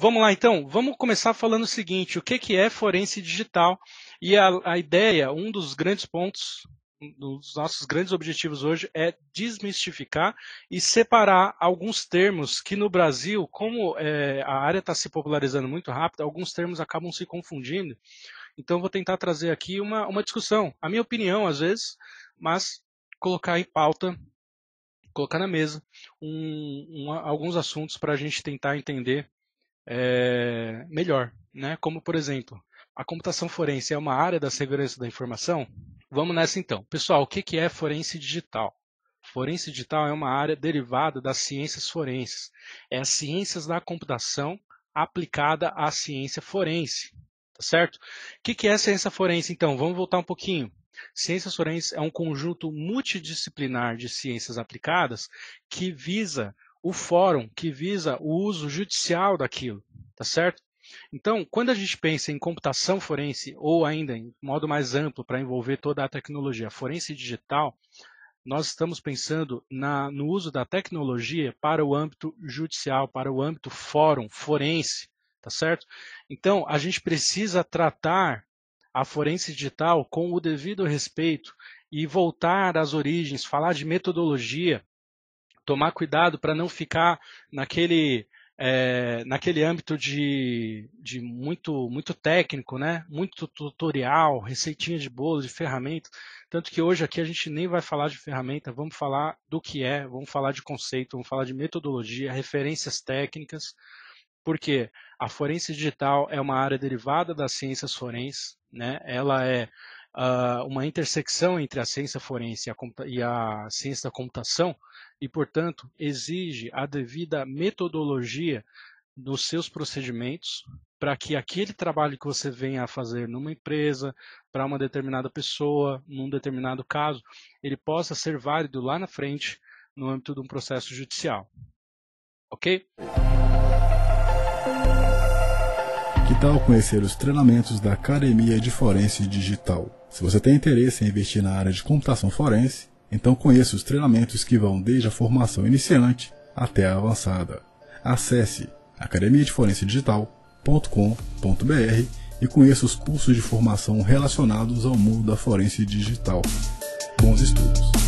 Vamos lá então, vamos começar falando o seguinte: o que, que é forense digital? E a, a ideia, um dos grandes pontos, um dos nossos grandes objetivos hoje é desmistificar e separar alguns termos que no Brasil, como é, a área está se popularizando muito rápido, alguns termos acabam se confundindo. Então vou tentar trazer aqui uma, uma discussão, a minha opinião às vezes, mas colocar em pauta colocar na mesa um, um, alguns assuntos para a gente tentar entender é, melhor. Né? Como, por exemplo, a computação forense é uma área da segurança da informação? Vamos nessa então. Pessoal, o que é forense digital? Forense digital é uma área derivada das ciências forenses. É as ciências da computação aplicada à ciência forense. Tá certo? O que é ciência forense, então? Vamos voltar um pouquinho. Ciências forenses é um conjunto multidisciplinar de ciências aplicadas que visa o fórum que visa o uso judicial daquilo, tá certo? Então, quando a gente pensa em computação forense ou ainda em modo mais amplo para envolver toda a tecnologia forense digital, nós estamos pensando na, no uso da tecnologia para o âmbito judicial, para o âmbito fórum forense, tá certo? Então, a gente precisa tratar a forense digital com o devido respeito e voltar às origens, falar de metodologia, tomar cuidado para não ficar naquele é, naquele âmbito de, de muito, muito técnico, né? muito tutorial, receitinha de bolo, de ferramenta. Tanto que hoje aqui a gente nem vai falar de ferramenta, vamos falar do que é, vamos falar de conceito, vamos falar de metodologia, referências técnicas, porque a forense digital é uma área derivada das ciências forenses, né? ela é uh, uma intersecção entre a ciência forense e a, e a, ciência da computação e, portanto, exige a devida metodologia dos seus procedimentos para que aquele trabalho que você venha a fazer numa empresa, para uma determinada pessoa, num determinado caso, ele possa ser válido lá na frente no âmbito de um processo judicial. Ok? Que tal conhecer os treinamentos da Academia de Forense Digital? Se você tem interesse em investir na área de computação forense, então conheça os treinamentos que vão desde a formação iniciante até a avançada. Acesse digital.com.br e conheça os cursos de formação relacionados ao mundo da forense digital. Bons estudos!